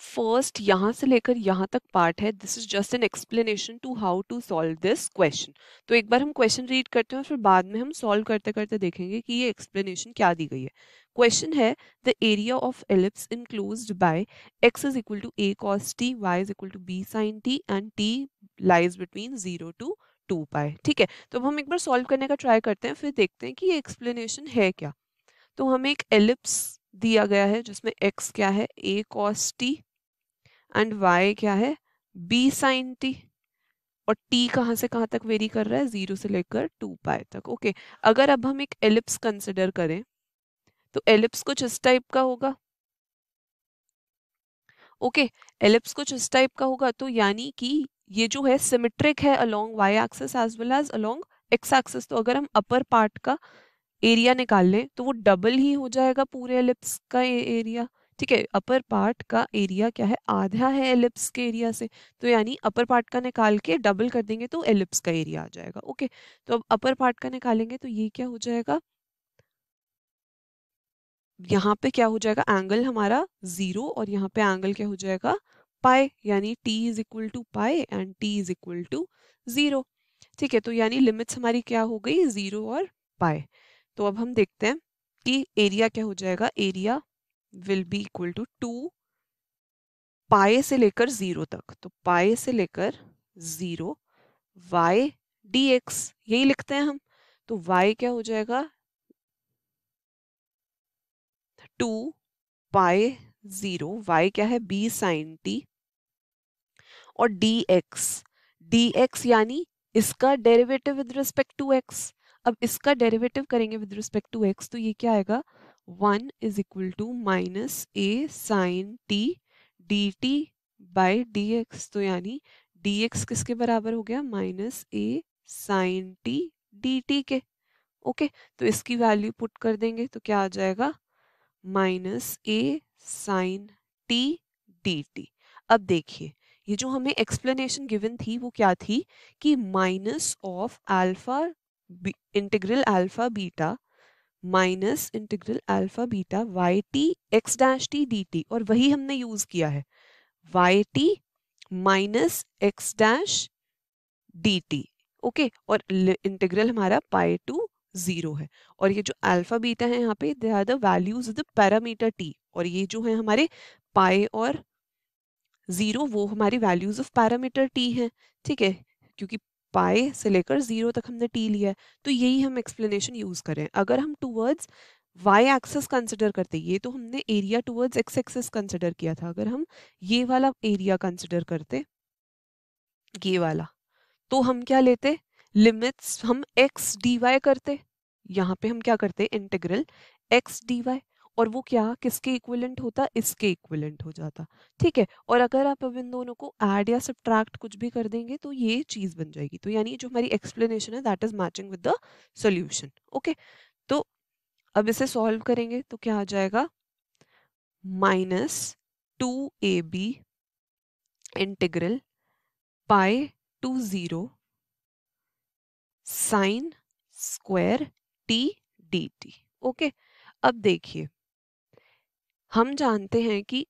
First यहाँ से लेकर यहाँ तक पार्ट है this is just an explanation to how to solve this question तो एक बार हम क्वेश्चन रीड करते हैं और फिर बाद में हम सॉल्व करते करते देखेंगे कि ये एक्सप्लेनेशन क्या दी गई है क्वेश्चन है the area of ellipse enclose by x is equal to a cos t y is equal to b sine t and t lies between zero to two pi ठीक है तो अब हम एक बार सॉल्व करने का ट्राई करते हैं फिर देखते हैं कि ये एक्सप्लेनेशन है क्या तो हमें एक एलिप्स दिया गया है जिसमें x क्या है a cos t and y क्या है बी साइन टी और टी कहाँ से कहाँ तक वेरी कर रहा है जीरो से लेकर टू पाए तक ओके okay. अगर अब हम एक एलिप्स कंसिडर करें तो एलिप्स कुछ इस टाइप का होगा ओके okay. एलिप्स कुछ इस टाइप का होगा तो यानी कि ये जो है सिमेट्रिक है along y axis as well as along x axis तो अगर हम अपर पार्ट का एरिया निकाल लें तो वो डबल ही हो जाएगा पूरे एलिप्स का एरिया ठीक है अपर पार्ट का एरिया क्या है आधा है एलिप्स के एरिया से तो यानी अपर पार्ट का निकाल के डबल कर देंगे तो एलिप्स का एरिया आ जाएगा ओके तो अब अपर पार्ट का निकालेंगे तो ये क्या हो जाएगा यहाँ पे क्या हो जाएगा एंगल हमारा जीरो और यहाँ पे एंगल क्या हो जाएगा पाए यानी t is equal to pi and t is equal to zero ठीक है तो यानी लिमिट्स हमारी क्या हो गई जीरो और पाए तो अब हम देखते हैं कि एरिया क्या हो जाएगा area will be equal to two pi से लेकर जीरो तक तो पाए से लेकर जीरो वाई डी एक्स यही लिखते हैं हम तो वाई क्या हो जाएगा टू पाए जीरो वाई क्या है बी साइन टी और डी एक्स डी एक्स यानी इसका derivative with respect to x अब इसका डेरिवेटिव करेंगे विद रिस्पेक्ट टू एक्स तो ये क्या आएगा 1 is equal to minus a sine t d t by d x तो यानी डी एक्स किसके बराबर हो गया minus a sine t d t के ओके okay, तो इसकी वैल्यू पुट कर देंगे तो क्या आ जाएगा minus a sine t d t अब देखिए ये जो हमें एक्सप्लेनेशन गिवन थी वो क्या थी कि minus of alpha integral alpha beta minus integral alpha beta y t x dash t d t और वही हमने यूज किया है y t minus x dash d t okay और इंटीग्रल हमारा पाई टू जीरो है और ये जो अल्फा बीटा है यहाँ पे they are the values the parameter t और ये जो है हमारे पाए और जीरो वो हमारी वैल्यूज ऑफ पैरामीटर टी है ठीक है क्योंकि पाए से लेकर जीरो तक हमने टी लिया है तो यही हम एक्सप्लेनेशन यूज करें अगर हम टूवर्ड्स वाई एक्सेस कंसिडर करते ये तो हमने area towards x axis consider किया था अगर हम ये वाला एरिया कंसिडर करते ये वाला तो हम क्या लेते लिमिट्स हम एक्स डी वाई करते यहाँ पे हम क्या करते इंटीग्रल एक्स डी वाई और वो क्या किसके इक्विलेंट होता इसके इक्विलेंट हो जाता ठीक है और अगर आप अब इन दोनों को ऐड या सब्ट्रैक्ट कुछ भी कर देंगे तो ये चीज़ बन जाएगी तो यानी जो हमारी एक्सप्लेनेशन है that is matching with the solution okay तो अब इसे सॉल्व करेंगे तो क्या आ जाएगा minus two a b integral pi to zero sine square t d t okay अब देखिए हम जानते हैं कि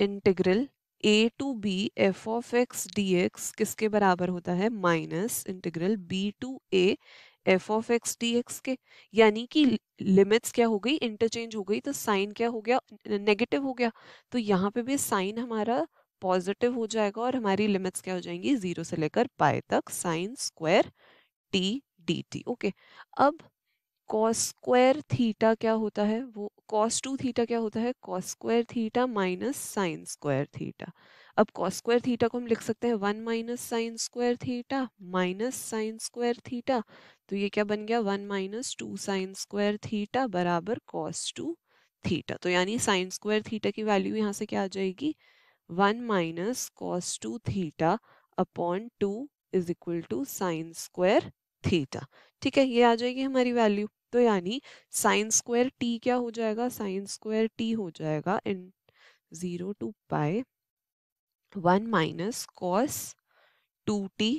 integral a to b f of x d x किसके बराबर होता है minus integral b to a f of x d x के यानी कि लिमिट्स क्या हो गई इंटरचेंज हो गई तो साइन क्या हो गया नेगेटिव हो गया तो यहाँ पे भी साइन हमारा पॉजिटिव हो जाएगा और हमारी लिमिट्स क्या हो जाएंगी जीरो से लेकर पाए तक sine square t d t okay अब कॉस स्क्वायर थीटा क्या होता है वो कॉस टू थीटा क्या होता है cos square theta minus sine square theta अब कॉस स्क्वायर थीटा को हम लिख सकते हैं one minus sine square theta minus sine square theta तो ये क्या बन गया one minus two sine square theta बराबर कॉस टू थीटा तो यानी साइन स्क्वायर थीटा की वैल्यू यहाँ से क्या आ जाएगी one minus cos two theta upon two is equal to sine square theta ठीक है ये आ जाएगी हमारी वैल्यू तो यानी साइंस स्क्वायर टी क्या हो जाएगा साइन स्क्वायर टी हो जाएगा in zero to pi one minus cos two t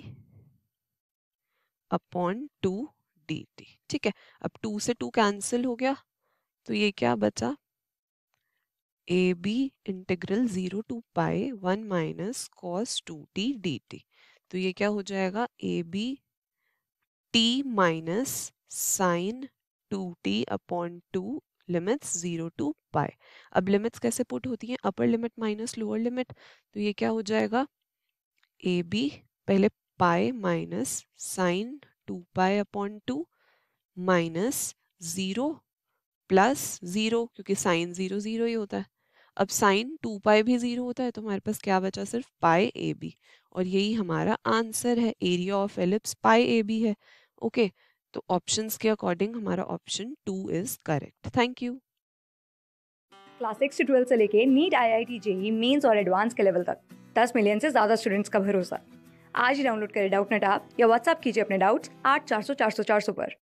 upon two d t ठीक है अब टू से टू कैंसिल हो गया तो ये क्या बचा a b integral zero to pi one minus cos two t d t तो ये क्या हो जाएगा a b t minus sine two t upon two limits zero to pi अब लिमिट्स कैसे पुट होती हैं upper limit minus lower limit तो ये क्या हो जाएगा ए बी पहले pi minus sine two pi upon two minus zero plus zero क्योंकि साइन ज़ीरो ज़ीरो ही होता है अब साइन टू पाए भी ज़ीरो होता है तो हमारे पास क्या बचा सिर्फ पाए ए बी और यही हमारा आंसर है area of ellipse pi a b है ओके okay, तो ऑप्शंस के अकॉर्डिंग हमारा option two is correct thank you class six से ट्वेल्थ से लेके NEET I I T JEE Mains और एडवांस के लेवल तक दस मिलियन से ज़्यादा स्टूडेंट्स का भरोसा आज ही डाउनलोड करें डाउट नेट आप या व्हाट्सअप कीजिए अपने डाउट्स आठ चार सौ चार सौ चार सौ पर